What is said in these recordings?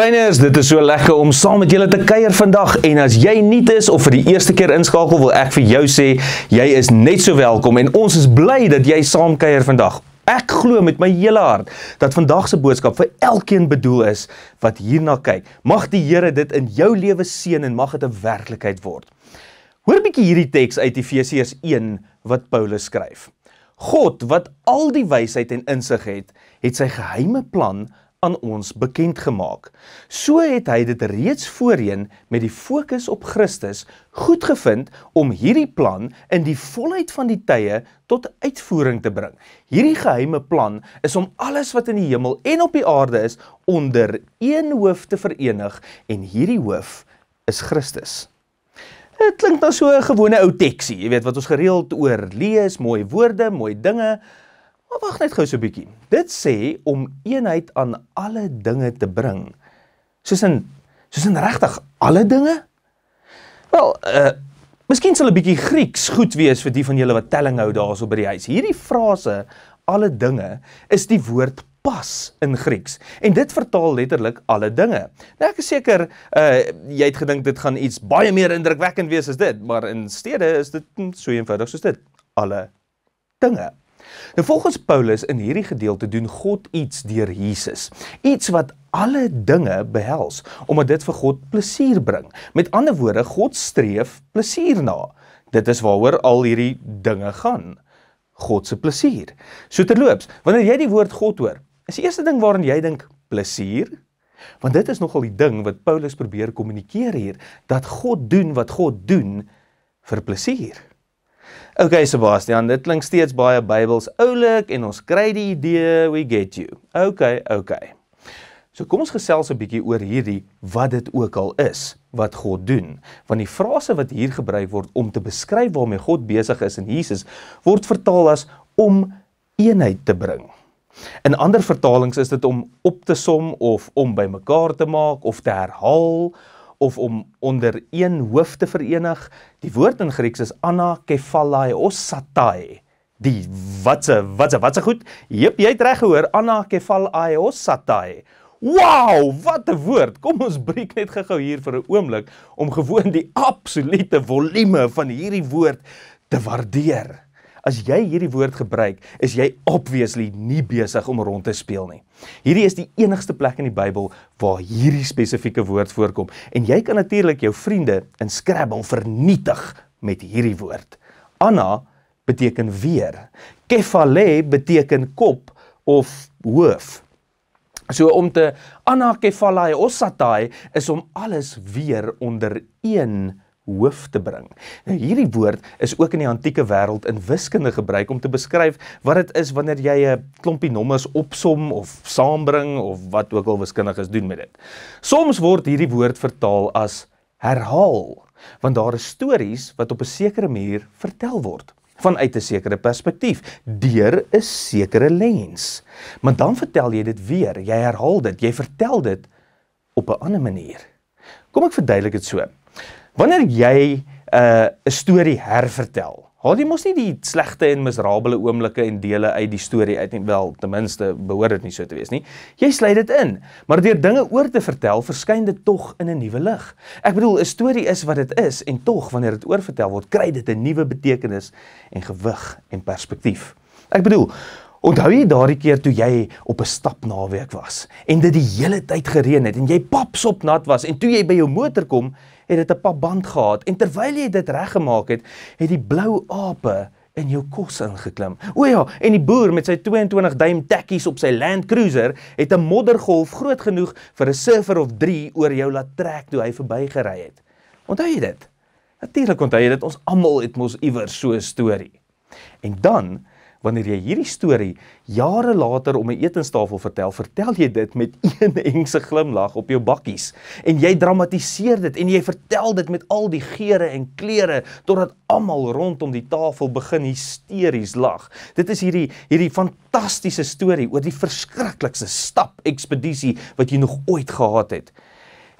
Greiners, dit is so lekker om saam met julle te kuier vandag. En as jy nie is of vir die eerste keer inskakel, wil ek vir jou sê, jy is net so welkom en ons is bly dat jy saam kuier vandag. Ek glo met my hele hart dat vandag se boodskap vir elkeen bedoel is wat hierna kyk. Mag die Here dit in jou lewe seën en mag dit 'n werklikheid word. Hoor 'n bietjie hierdie teks uit Efesiërs 1 wat Paulus skryf. God wat al die wysheid en insig het, het sy geheime plan aan ons bekend gemaak. So het hy dit reeds voorheen met die fokus op Christus goedgevind om hierdie plan in die volheid van die tye tot uitvoering te bring. Hierdie geheime plan is om alles wat in die hemel en op die aarde is onder een hoof te verenig en hierdie hoof is Christus. Dit klink na nou so 'n gewone ou teksie, jy weet wat ons gereeld oor lees, mooi woorde, mooi dinge, Maar wag net gou so 'n bietjie. Dit sê om eenheid aan alle dinge te bring. Soos in soos in regtig alle dinge? Wel, eh uh, miskien sal 'n bietjie Grieks goed wees vir die van julle wat telling hou daarso by die huis. Hierdie frase alle dinge is die woord pas in Grieks en dit vertaal letterlik alle dinge. Nou ek is seker uh jy het gedink dit gaan iets baie meer indrukwekkend wees as dit, maar in steede is dit so eenvoudig soos dit. Alle dinge. Nou volgens Paulus in hierdie gedeelte doen God iets deur Jesus, iets wat alle dinge behels omdat dit vir God plesier bring. Met ander woorde, God streef plesier na. Dit is waaroor al hierdie dinge gaan. God se plesier. So terloops, wanneer jy die woord God hoor, is die eerste ding waaraan jy dink plesier? Want dit is nogal die ding wat Paulus probeer kommunikeer hier, dat God doen wat God doen vir plesier. OK Sebastian, dit klink steeds baie Bybels oulik en ons kry die idee, we get you. OK, OK. So kom ons gesels 'n bietjie oor hierdie wat dit ook al is wat God doen. Want die frase wat hier gebruik word om te beskryf waarmee God besig is in Jesus word vertaal as om eenheid te bring. In ander vertalings is dit om op te som of om bymekaar te maak of te herhaal of om onder een hoof te verenig. Die woord in Grieks is anakephalaios satai. Die watse watse watse goed. Jep, jy het reg gehoor, anakephalaios satai. Wow, wat 'n woord. Kom ons breek net gou-gou hier vir 'n oomblik om gewoon die absolute volume van hierdie woord te waardeer. As jy hierdie woord gebruik, is jy obviously nie besig om rond te speel nie. Hierdie is die enigste plek in die Bybel waar hierdie spesifieke woord voorkom en jy kan natuurlik jou vriende in Scrabble vernietig met hierdie woord. Anna beteken weer. Kephale beteken kop of hoof. So om te Anna Kephalai Osatai is om alles weer onder een hoof te bring. Nou hierdie woord is ook in die antieke wêreld in wiskunde gebruik om te beskryf wat dit is wanneer jy 'n klompie nommers opsom of saambring of wat ook al wiskundiges doen met dit. Soms word hierdie woord vertaal as herhaal, want daar is stories wat op 'n sekere manier vertel word vanuit 'n sekere perspektief deur 'n sekere lens. Maar dan vertel jy dit weer, jy herhaal dit, jy vertel dit op 'n ander manier. Kom ek verduidelik dit so. Wanneer jy eh, 'n uh, storie hervertel, haal jy mos nie die slegte en miserabele oomblikke en dele uit die storie uit nie. Wel, ten minste behoort dit nie so te wees nie. Jy sluit dit in. Maar deur dinge oor te vertel, verskyn dit tog in 'n nuwe lig. Ek bedoel, 'n storie is wat dit is en tog wanneer dit oorvertel word, kry dit 'n nuwe betekenis en gewig en perspektief. Ek bedoel, onthou jy daardie keer toe jy op 'n stapnaweek was en dit die hele tyd gereën het en jy papsop nat was en toe jy by jou motor kom het dit 'n pap band gehad en terwyl jy dit reggemaak het, het die blou ape in jou kos ingeklim. O ja, en die boer met sy 22 duim tekkies op sy Land Cruiser het 'n moddergolf groot genoeg vir 'n surfer of 3 oor jou laat trek toe hy verbygery het. Onthou jy dit? Natuurlik onthou jy dit. Ons almal het mos iewers so 'n storie. En dan wanneer jy hierdie storie jare later om 'n etenstafel vertel, vertel jy dit met een engse glimlag op jou bakkies en jy dramatiseer dit en jy vertel dit met al die geure en kleure totdat almal rondom die tafel begin hysteries lag. Dit is hierdie hierdie fantastiese storie oor die verskriklikste stap ekspedisie wat jy nog ooit gehad het.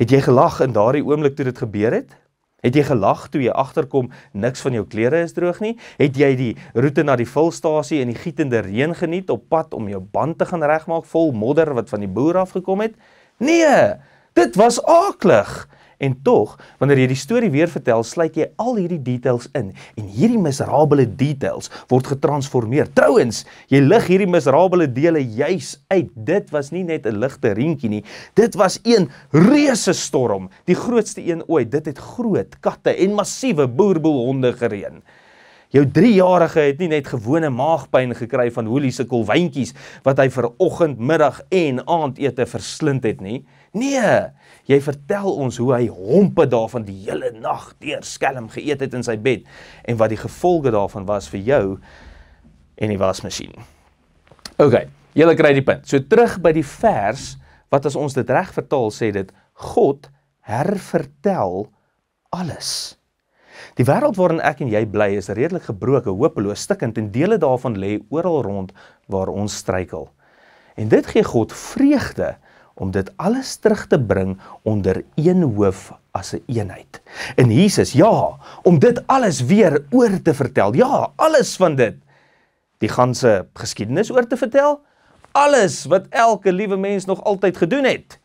Het jy gelag in daardie oomblik toe dit gebeur het? Het jy gelag toe jy agterkom niks van jou klere is droog nie? Het jy die roete na die vulstasie in die gietende reën geniet op pad om jou band te gaan regmaak vol modder wat van die boer af gekom het? Nee, dit was aaklig. En tog, wanneer jy die storie weer vertel, sluit jy al hierdie details in en hierdie miserabele details word getransformeer. Trouwens, jy lig hierdie miserabele dele juis uit. Dit was nie net 'n ligte reentjie nie. Dit was een reuse storm, die grootste een ooit. Dit het groot katte en massiewe boerboelhonde gereën. Jou 3-jarige het nie net gewone maagpyn gekry van Woolie se kolwyntjies wat hy vir oggend, middag en aandete verslind het nie. Nee, jy vertel ons hoe hy hompe daarvan die hele nag deur skelm geëet het in sy bed en wat die gevolge daarvan was vir jou en die wasmasjien. OK, jy kry die punt. So terug by die vers wat as ons dit reg vertaal sê dit God hervertel alles. Die wêreld waarin ek en jy bly is redelik gebroken, hopeloos, stikkend en dele daarvan lê oral rond waar ons struikel. En dit gee God vreugde om dit alles terug te bring onder een hoof as 'n een eenheid. En Jesus, ja, om dit alles weer oor te vertel. Ja, alles van dit. Die ganse geskiedenis oor te vertel. Alles wat elke liewe mens nog altyd gedoen het.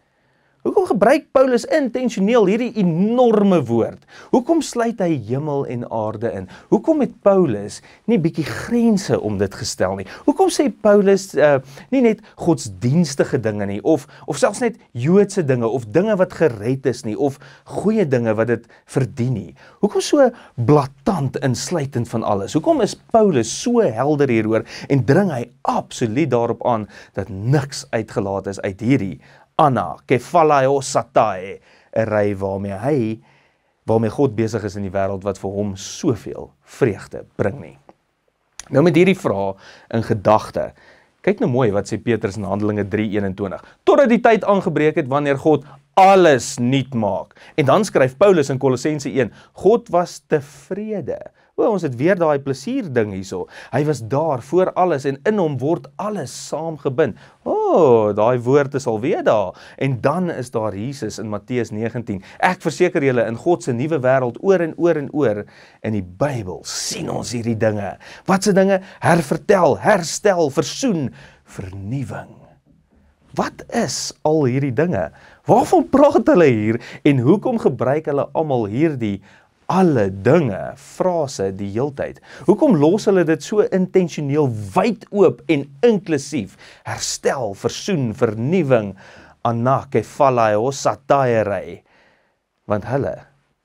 Hoekom gebruik Paulus intentioneel hierdie enorme woord? Hoekom sluit hy hemel en aarde in? Hoekom het Paulus nie bietjie grense om dit gestel nie? Hoekom sê Paulus uh, nie net godsdienstige dinge nie of of selfs net Joodse dinge of dinge wat gered is nie of goeie dinge wat dit verdien nie? Hoekom so blaatant insluitend van alles? Hoekom is Paulus so helder hieroor en dring hy absoluut daarop aan dat niks uitgelaat is uit hierdie Anna, kephalai osatai, 'n e ry waarmee hy waarmee God besig is in die wêreld wat vir hom soveel vreugde bring nie. Nou met hierdie vraag in gedagte, kyk nou mooi wat sê Petrus in Handelinge 3:21. Totdat die tyd aangebreek het wanneer God alles nuut maak. En dan skryf Paulus in Kolossense 1, God was tevrede O, ons het weer daai plesier ding hierso. Hy was daar voor alles en in hom word alles saamgebind. O, daai woord is al weer daar en dan is daar Jesus in Matteus 19. Ek verseker julle in God se nuwe wêreld oor en oor en oor in die Bybel sien ons hierdie dinge. Watse dinge? Hervertel, herstel, versoen, vernuwing. Wat is al hierdie dinge? Waarvan praat hulle hier en hoekom gebruik hulle almal hierdie alle dinge, frase die heeltyd. Hoekom los hulle dit so intentioneel wyd oop en inklusief? Herstel, versoen, vernuwing, anakephalaios satairei. Want hulle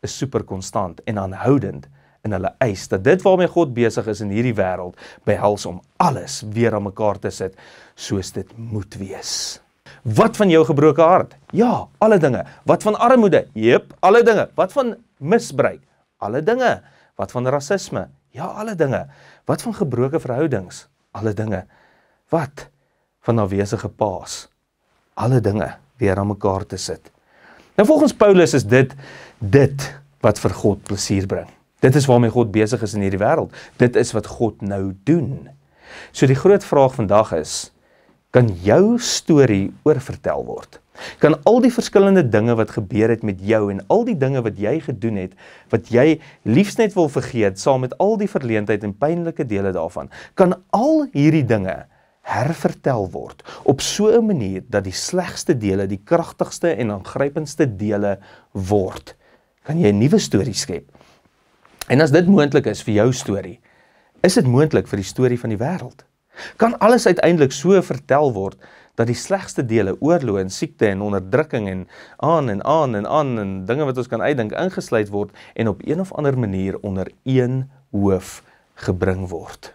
is super konstant en aanhoudend in hulle eis dat dit waarmee God besig is in hierdie wêreld behels om alles weer aan mekaar te sit soos dit moet wees. Wat van jou gebroke hart? Ja, alle dinge. Wat van armoede? Jep, alle dinge. Wat van misbruik? Alle dinge. Wat van rasisme? Ja, alle dinge. Wat van gebroke verhoudings? Alle dinge. Wat van afwesige paas? Alle dinge weer aan mekaar te sit. Nou volgens Paulus is dit dit wat vir God plesier bring. Dit is waarmee God besig is in hierdie wêreld. Dit is wat God nou doen. So die groot vraag vandag is: kan jou storie oortel word? Kan al die verskillende dinge wat gebeur het met jou en al die dinge wat jy gedoen het, wat jy liefs net wil vergeet, saam met al die verleentheid en pynlike dele daarvan, kan al hierdie dinge hervertel word op so 'n manier dat die slegste dele die kragtigste en aangrypendste dele word. Kan jy 'n nuwe storie skep? En as dit moontlik is vir jou storie, is dit moontlik vir die storie van die wêreld. Kan alles uiteindelik so vertel word? dat die slegste dele oorlog en siekte en onderdrukking en aan en aan en aan en dinge wat ons kan uitdink ingesluit word en op een of ander manier onder een hoof gebring word.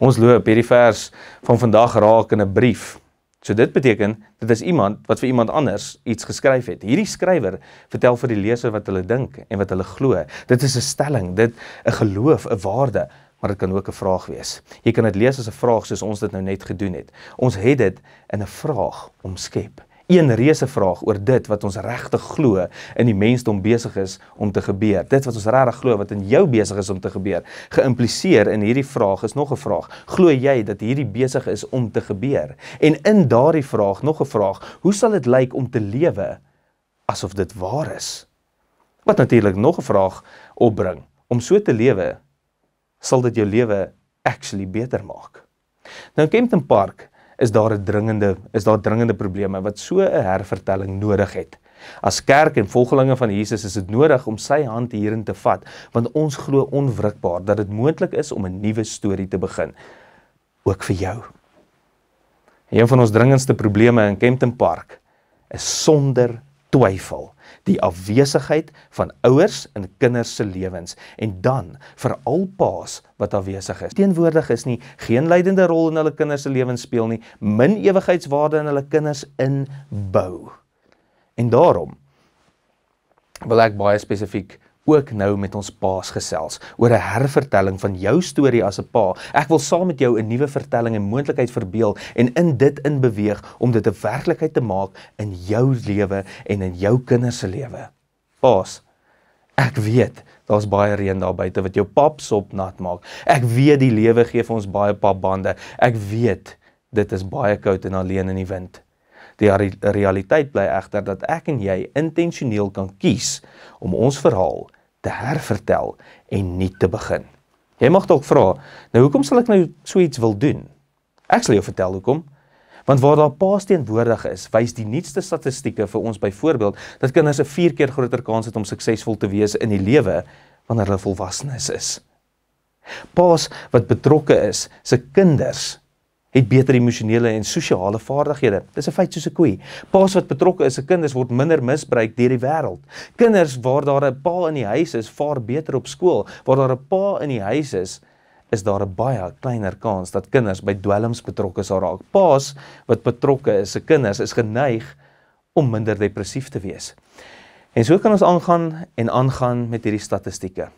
Ons loop hierdie vers van vandag raak in 'n brief. So dit beteken dit is iemand wat vir iemand anders iets geskryf het. Hierdie skrywer vertel vir die leser wat hulle dink en wat hulle glo. Dit is 'n stelling, dit 'n geloof, 'n waarde maar dit kan ook 'n vraag wees. Jy kan dit lees as 'n vraag soos ons dit nou net gedoen het. Ons het dit in 'n vraag omskep. Een reuse vraag oor dit wat ons regtig glo in die mensdom besig is om te gebeur. Dit wat ons regtig glo wat in jou besig is om te gebeur. Geïmpliseer in hierdie vraag is nog 'n vraag. Glo jy dat hierdie besig is om te gebeur? En in daardie vraag nog 'n vraag, hoe sal dit lyk om te lewe asof dit waar is? Wat natuurlik nog 'n vraag opbring om so te lewe sal dit jou lewe actually beter maak. Nou in Kempton Park is daar 'n dringende is daar dringende probleme wat so 'n hervertelling nodig het. As kerk en volgelinge van Jesus is dit nodig om sy hand hierin te vat, want ons glo onwrikbaar dat dit moontlik is om 'n nuwe storie te begin ook vir jou. Een van ons dringendste probleme in Kempton Park is sonder twyfel die afwesigheid van ouers in kinders se lewens en dan veral paas wat afwesig is. Teenwoordig is nie geen leidende rol in hulle kinders se lewens speel nie, min ewigheidswaarde in hulle kinders inbou. En daarom wil ek baie spesifiek ook nou met ons paas gesels oor 'n hervertelling van jou storie as 'n pa. Ek wil saam met jou 'n nuwe vertelling en moontlikheid verbeel en in dit in beweeg om dit 'n werklikheid te maak in jou lewe en in jou kinders se lewe. Paas. Ek weet daar's baie reën daar buite wat jou pap sop nat maak. Ek weet die lewe gee vir ons baie papbande. Ek weet dit is baie koud en alleen in die wind. Die realiteit bly egter dat ek en jy intentioneel kan kies om ons verhaal te hervertel en nuut te begin. Jy mag dalk vra, nou hoekom sal ek nou so iets wil doen? Ek sal jou vertel hoekom. Want waar daar paas teenwoordig is, wys die nuutste statistieke vir ons byvoorbeeld dat kinders 'n 4 keer groter kans het om suksesvol te wees in die lewe wanneer hulle volwasse is. Paas wat betrokke is, se kinders het beter emosionele en sosiale vaardighede. Dis 'n feit soos 'n koei. Paas wat betrokke is se kinders word minder misbruik deur die wêreld. Kinders waar daar 'n pa in die huis is, vaar beter op skool. Waar daar 'n pa in die huis is, is daar 'n baie kleiner kans dat kinders by dwelms betrokke sal raak. Paas wat betrokke is se kinders is geneig om minder depressief te wees. En so kan ons aangaan en aangaan met hierdie statistieke.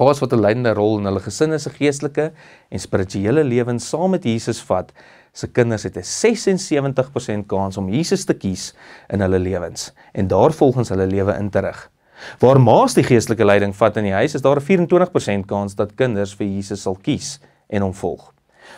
Paas wat 'n leidende rol in hulle gesinne se geestelike en spirituele lewens saam met Jesus vat, se kinders het 'n 76% kans om Jesus te kies in hulle lewens en daarvolgens hulle lewe in te rig. Waar maas die geestelike leiding vat in die huis, is daar 'n 24% kans dat kinders vir Jesus sal kies en hom volg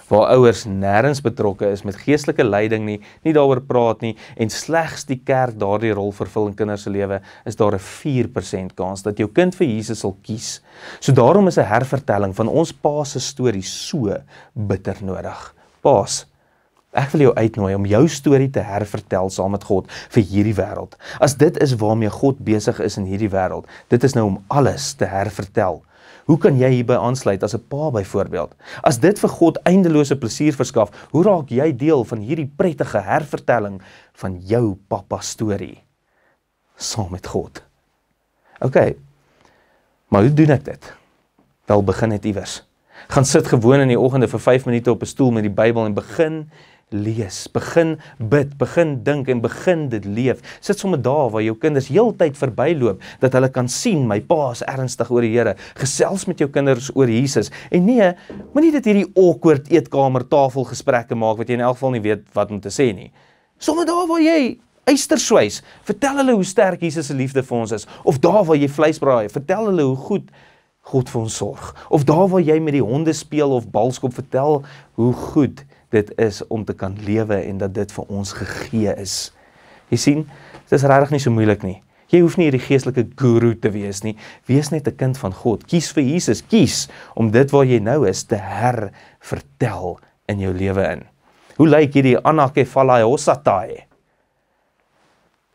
waar ouers nêrens betrokke is met geestelike leiding nie, nie daaroor praat nie en slegs die kerk daardie rol vervul in kinders se lewe, is daar 'n 4% kans dat jou kind vir Jesus sal kies. So daarom is 'n hervertelling van ons pa se storie so bitter nodig. Paas Ek wil jou uitnooi om jou storie te hervertel saam met God vir hierdie wêreld. As dit is waarmee God besig is in hierdie wêreld, dit is nou om alles te hervertel. Hoe kan jy hierby aansluit as 'n pa byvoorbeeld? As dit vir God eindelose plesier verskaf, hoe raak jy deel van hierdie prettige hervertelling van jou pappa storie saam met God? OK. Maar hoe doen ek dit? Wel begin net iewers. Gaan sit gewoon in die oggende vir 5 minute op 'n stoel met die Bybel en begin lees, begin bid, begin dink en begin dit leef. Sit sommer daar waar jou kinders heeltyd verbyloop dat hulle kan sien my pa is ernstig oor die Here. Gesels met jou kinders oor Jesus. En nee, moenie dit hierdie awkward eetkamertafel gesprekke maak wat jy in elk geval nie weet wat om te sê nie. Sommer daar waar jy Eyster swys, vertel hulle hoe sterk Jesus se liefde vir ons is. Of daar waar jy vleis braai, vertel hulle hoe goed God vir ons sorg. Of daar waar jy met die honde speel of balskop, vertel hoe goed dit is om te kan lewe en dat dit vir ons gegee is. Jy sien, dit is regtig nie so moeilik nie. Jy hoef nie hierdie geestelike guru te wees nie. Wees net 'n kind van God. Kies vir Jesus. Kies om dit waar jy nou is te hervertel in jou lewe in. Hoe lyk hierdie anakephalai hosatai?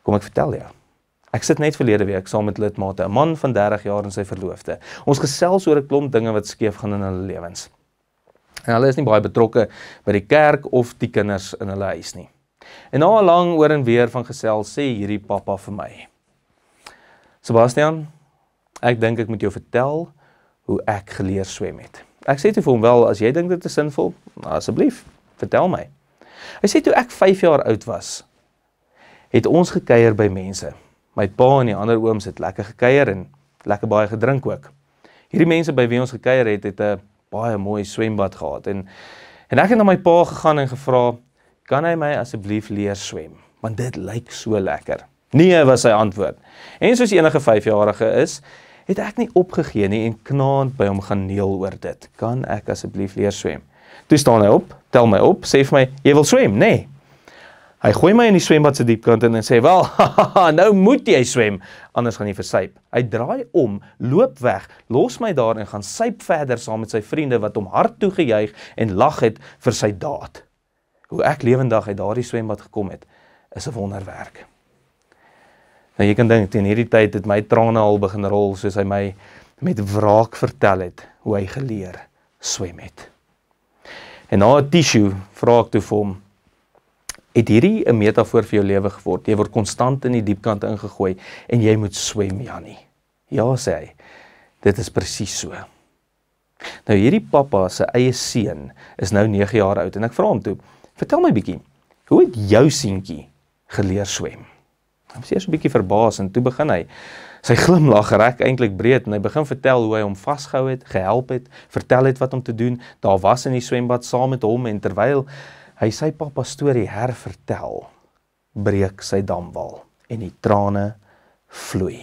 Kom ek vertel jou. Ek sit net verlede week saam met lidmate, 'n man van 30 jaar en sy verloofde. Ons gesels oor 'n klomp dinge wat skeef gaan in hulle lewens en hulle is nie baie betrokke by die kerk of die kinders in hulle huis nie. En na 'n lang oor en weer van gesels sê hierdie pappa vir my: "Sebastian, ek dink ek moet jou vertel hoe ek geleer swem het." Ek sê toe vir hom: "Wel, as jy dink dit is sinvol, asseblief, vertel my." Hy sê toe ek 5 jaar oud was, het ons gekuier by mense. My pa en die ander ooms het lekker gekuier en lekker baie gedrink ook. Hierdie mense by wie ons gekuier het, het 'n baie mooi swembad gehad en en ek het na my pa gegaan en gevra kan hy my asseblief leer swem want dit lyk so lekker nee was sy antwoord en soos enige 5-jarige is het ek nie opgegee nie en knaand by hom gaan neel oor dit kan ek asseblief leer swem toe staan hy op tel my op sê vir my jy wil swem nê nee. Hy gooi my in die swembad se diepkant en hy sê: "Wel, nou moet jy swem, anders gaan jy versuip." Hy draai om, loop weg, los my daar en gaan suip verder saam met sy vriende wat hom hard toegejuig en lag het vir sy daad. Hoe ek lewendig uit daardie swembad gekom het, is 'n wonderwerk. Nou jy kan dink teen hierdie tyd het my trane al begin rol soos hy my met wraak vertel het hoe hy geleer swem het. En na 'n tissue vra ek toe vir hom: het hierdie 'n metafoor vir jou lewe geword. Jy word konstant in die diepkant ingegooi en jy moet swem, Janie. Ja, sê hy. Dit is presies so. Nou hierdie pappa se eie seun is nou 9 jaar oud en ek vra hom toe, "Vertel my bietjie, hoe het jou seentjie geleer swem?" Hy was eers 'n bietjie verbaas en toe begin hy sy glimlag reg eintlik breed en hy begin vertel hoe hy hom vasgehou het, gehelp het, vertel het wat om te doen. Daar was in die swembad saam met hom en terwyl hy sy pappa storie hervertel, breek sy damwal en die trane vloei.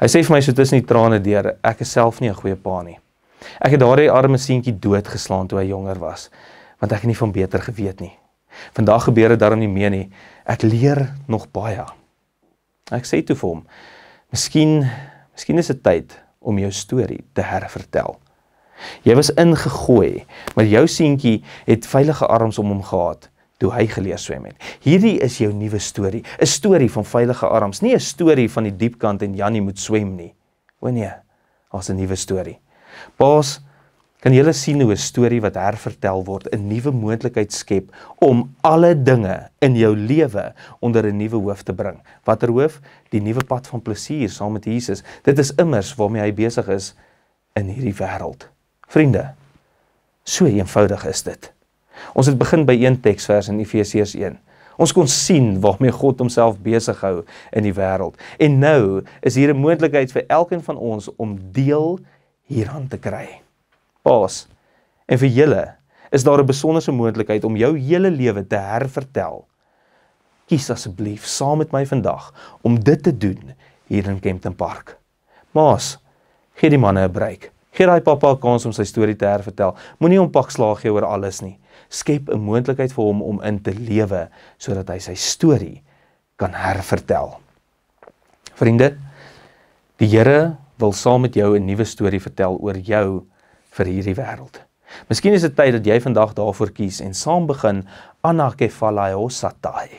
Hy sê vir my so tussen die trane deur, ek is self nie 'n goeie pa nie. Ek het daardie arme seentjie doodgeslaan toe hy jonger was, want ek het nie van beter geweet nie. Vandag gebeur dit darm nie meer nie. Ek leer nog baie. Ek sê toe vir hom, "Miskien, miskien is dit tyd om jou storie te hervertel." Jy was ingegooi, maar jou seentjie het veilige arms om hom gehad toe hy geleer swem het. Hierdie is jou nuwe storie, 'n storie van veilige arms, nie 'n storie van die diepkant en Janie moet swem nie. O nee, ons 'n nuwe storie. Paas kan jy sien hoe 'n storie wat hervertel word 'n nuwe moontlikheid skep om alle dinge in jou lewe onder 'n nuwe hoof te bring. Watter hoof? Die nuwe pad van plesier saam met Jesus. Dit is immers waarmee hy besig is in hierdie wêreld. Vriende, so eenvoudig is dit. Ons het begin by een teksvers in Efesiërs 1. Ons kon sien waarmee God homself besig hou in die wêreld. En nou is hier 'n moontlikheid vir elkeen van ons om deel hieraan te kry. Paas. En vir julle is daar 'n besondere moontlikheid om jou hele lewe te hervertel. Kies asseblief saam met my vandag om dit te doen hier in Kempton Park. Maas, gee die manne 'n breek. Gee daai pappa 'n kans om sy storie te hervertel. Moenie hom pakslaag gee oor alles nie. Skep 'n moontlikheid vir hom om in te lewe sodat hy sy storie kan hervertel. Vriende, die Here wil saam met jou 'n nuwe storie vertel oor jou vir hierdie wêreld. Miskien is dit tyd dat jy vandag daarvoor kies en saam begin Anakefalaiosatai.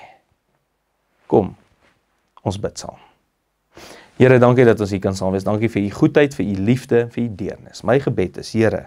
Kom. Ons bid saam. Here, dankie dat ons hier kan saam wees. Dankie vir u goedheid, vir u liefde, vir u deernis. My gebed is, Here,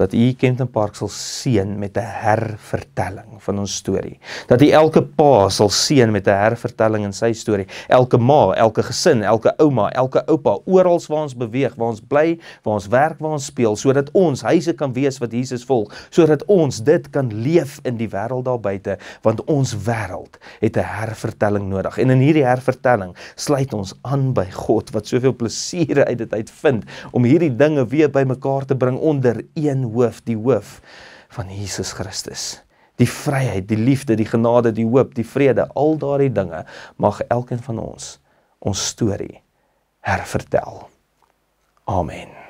dat u kent en park sal seën met 'n hervertelling van ons storie. Dat u elke pa sal seën met 'n hervertelling in sy storie. Elke ma, elke gesin, elke ouma, elke oupa, oral waar ons beweeg, waar ons bly, waar ons werk, waar ons speel, sodat ons huise kan wees wat Jesus volg, sodat ons dit kan leef in die wêreld daar buite, want ons wêreld het 'n hervertelling nodig. En in hierdie hervertelling sluit ons aan by God wat soveel plesier uit dit uitvind om hierdie dinge weer bymekaar te bring onder een hoof, die hoof van Jesus Christus. Die vryheid, die liefde, die genade, die hoop, die vrede, al daardie dinge mag elkeen van ons ons storie hervertel. Amen.